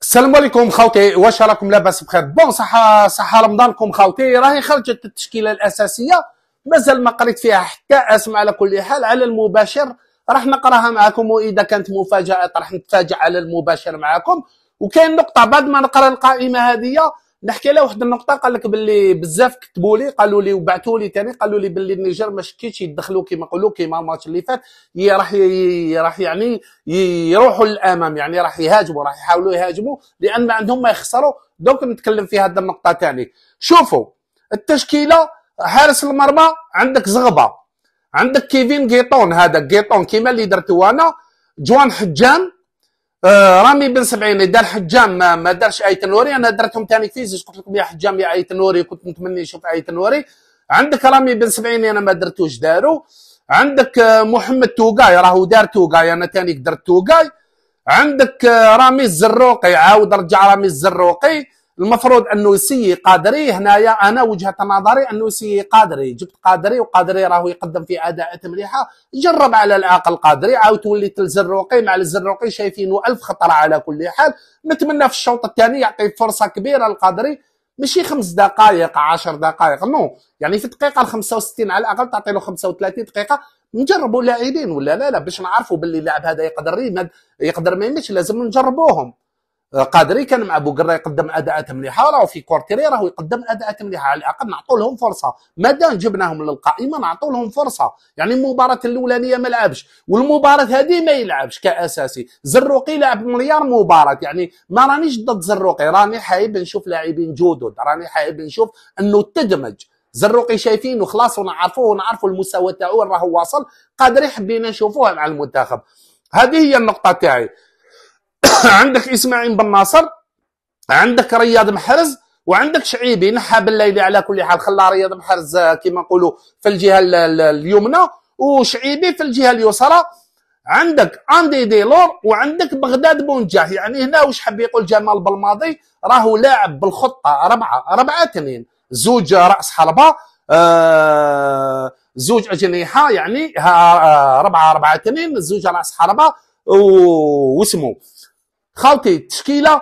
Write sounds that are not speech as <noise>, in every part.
السلام عليكم خاوتي واش راكم لاباس بخير بون صحه صحه رمضانكم خاوتي راهي خرجت التشكيله الاساسيه مازال ما قريت فيها حتى اسم على كل حال على المباشر راح نقراها معكم واذا كانت مفاجاه راح نتفاجئ على المباشر معكم وكاين نقطه بعد ما نقرا القائمه هذه نحكي على واحد النقطه قال لك باللي بزاف كتبوا لي قالوا لي وبعثوا لي ثاني قالوا لي باللي النيجر ما شكيتش يدخلوا كما قالوا كما الماتش اللي فات راح راح يعني يروحوا للامام يعني راح يهاجموا راح يحاولوا يهاجموا لان ما عندهم ما يخسروا دونك نتكلم في هذه النقطه ثاني شوفوا التشكيله حارس المرمى عندك زغبه عندك كيفين جيطون هذا جيطون كيما اللي درتو انا جوان حجام آه، رامي بن سبعين دار حجام ما, دارش اي تنوري انا درتهم ثاني فيزيس قلت لكم يا حجام يا اي تنوري كنت نتمنى نشوف اي تنوري عندك رامي بن سبعين انا ما درتوش دارو عندك آه، محمد توقاي راهو دار توقاي انا ثاني درت توقاي عندك آه، رامي الزروقي عاود رجع رامي الزروقي المفروض انه سي قادري هنايا انا وجهه نظري انه سي قادري جبت قادري وقادري راهو يقدم في اداءات مليحه جرب على الاقل قادري عاود تولي الزروقي مع الزروقي شايفينه الف خطره على كل حال نتمنى في الشوط الثاني يعطي فرصه كبيره لقادري ماشي خمس دقائق عشر دقائق نو يعني في الدقيقه 65 على الاقل تعطي له 35 دقيقه نجربوا لاعبين ولا لا لا باش نعرفوا باللي اللاعب هذا يقدر يمد يقدر ما يمدش لازم نجربوهم قادري كان مع بوكرا يقدم اداءات مليحه راهو في كورتيري راهو يقدم اداءات مليحه على الاقل نعطوا لهم فرصه دام جبناهم للقائمه نعطوا لهم فرصه يعني المباراه الاولانيه ما لعبش والمباراه هذه ما يلعبش كاساسي زروقي لعب مليار مباراه يعني ما رانيش ضد زروقي راني حايب نشوف لاعبين جدد راني حايب نشوف انه تدمج زروقي شايفينه خلاص ونعرفوه ونعرفوا المستوى تاعو راهو واصل قادري حبينا نشوفوه مع المنتخب هذه هي النقطه تاعي <coughs> عندك اسماعيل بن ناصر عندك رياض محرز وعندك شعيبي نحى بالليلي على كل حال خلى رياض محرز آه، كما نقولوا في الجهه اليمنى وشعيبي في الجهه اليسرى عندك اندي ديلور وعندك بغداد بونجاه يعني هنا واش حب يقول جمال بالماضي راهو لاعب بالخطه اربعه اربعه اثنين زوج راس حربه آه زوج اجنحه يعني آه، ربعه ربعه اثنين زوج راس حربه واسمه خالتي تشكيلة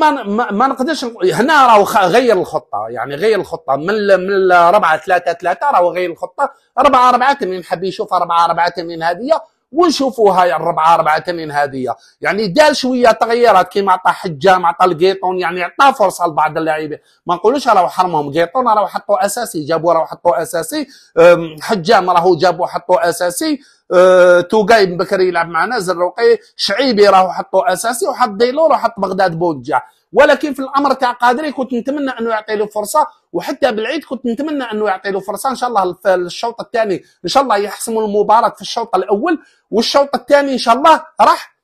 ما ما نقدرش هنا راهو غير الخطه يعني غير الخطه من من 4 3 3 راهو غير الخطه 4 4 8 حب يشوف 4 4 8 هذه هاي ال 4 4 8 هذه يعني دار شويه تغييرات كيما عطى حجه عطى القيطون يعني عطى فرصه لبعض اللاعبين ما نقولوش راهو حرمهم قيطون راهو حطوا اساسي جابوا راهو حطوا اساسي حجام راهو جابوا حطوا اساسي أه توقاي بكري يلعب معنا زروقي شعيبي راهو حطو اساسي وحط ديلور وحط بغداد بوجع ولكن في الامر تاع قادري كنت نتمنى انه يعطي له فرصه وحتى بالعيد كنت نتمنى انه يعطي له فرصه ان شاء الله في الشوط الثاني ان شاء الله يحسموا المباراه في الشوط الاول والشوط الثاني ان شاء الله راح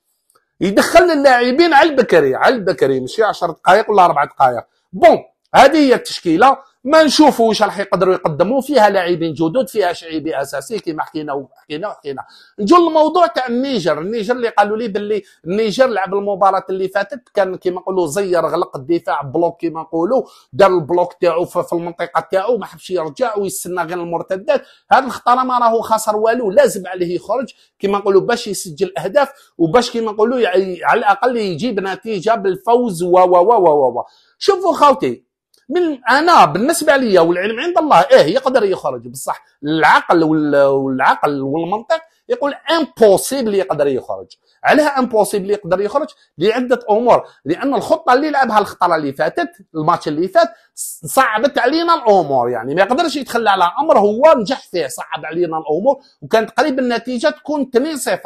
يدخل اللاعبين على البكري على البكري ماشي 10 دقائق ولا 4 دقائق بون هذه هي التشكيله ما نشوفوا واش راح يقدروا يقدموا فيها لاعبين جدد فيها شعيبي اساسي كما حكينا وحكينا وحكينا نجوا للموضوع تاع النيجر النيجر اللي قالوا لي باللي النيجر لعب المباراه اللي فاتت كان كما نقولوا زير غلق الدفاع بلوك كما نقولوا دار البلوك تاعو في المنطقه تاعو ما حبش يرجع ويستنى غير المرتدات هذا الخطره ما راهو خسر والو لازم عليه يخرج كما نقولوا باش يسجل اهداف وباش كما نقولوا على الاقل يجيب نتيجه بالفوز و و و و, و. شوفوا خاوتي من انا بالنسبه لي والعلم عند الله ايه يقدر يخرج بصح العقل والعقل والمنطق يقول امبوسيبل يقدر يخرج علاه امبوسيبل يقدر يخرج لعده امور لان الخطه اللي لعبها الخطره اللي فاتت الماتش اللي فات صعبت علينا الامور يعني ما يقدرش يتخلى على امر هو نجح فيه صعب علينا الامور وكانت قريب النتيجه تكون 2 0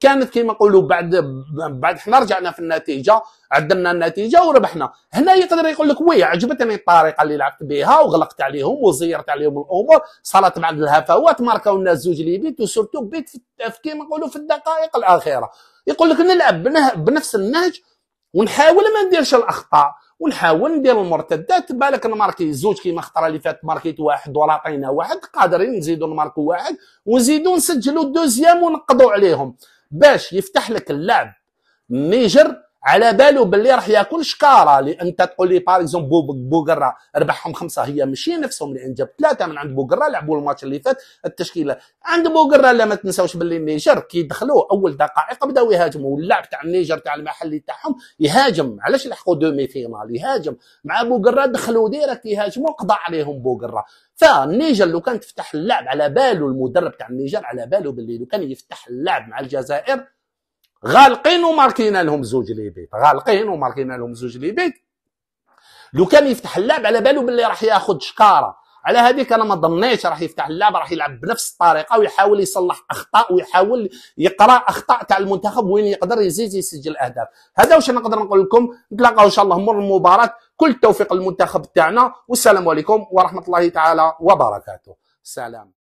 كانت كيما نقولوا بعد بعد حنا رجعنا في النتيجه عدلنا النتيجه وربحنا هنا يقدر يقول لك وي عجبتني الطريقه اللي لعبت بها وغلقت عليهم وزيرت عليهم الامور صارت بعض الهفوات ماركاو لنا زوج لي بيت وسورتو بيت في كيما نقولوا في الدقائق الاخيره يقول لك نلعب بنفس النهج ونحاول ما نديرش الاخطاء ونحاول ندير المرتدات بالك نماركي زوج كيما خطره اللي فات ماركيت واحد ولاقينا واحد قادرين نزيدوا نماركو واحد ونزيدوا نسجلوا الدوزيام ونقضوا عليهم باش يفتح لك اللعب نيجر على باله باللي راح ياكل شكاره لان تقول لي باغ اكزومبل بوغرا ربحهم خمسه هي ماشي نفسهم لان جاب ثلاثه من عند بوغرا لعبوا الماتش اللي فات التشكيله عند بوغرا لا ما تنساوش باللي النيجر كي دخلوا اول دقائق بداو يهاجموا واللاعب تاع النيجر تاع المحلي تاعهم يهاجم علاش لحقوا دومي فينال يهاجم مع بوغرا دخلوا ديريكت يهاجموا قضى عليهم بوغرا فالنيجر لو كان تفتح اللعب على باله المدرب تاع النيجر على باله باللي لو كان يفتح اللعب مع الجزائر غالقين وماركينا لهم زوج لي بيت غالقين وماركينا لهم زوج لي بيت لو كان يفتح اللعب على بالو باللي راح ياخذ شكاره على هذيك انا ما ظنيتش راح يفتح اللعب راح يلعب بنفس الطريقه ويحاول يصلح اخطاء ويحاول يقرا اخطاء تاع المنتخب وين يقدر يزيد يسجل اهداف هذا واش نقدر نقول لكم نتلاقاو ان شاء الله مر المباراه كل التوفيق للمنتخب تاعنا والسلام عليكم ورحمه الله تعالى وبركاته سلام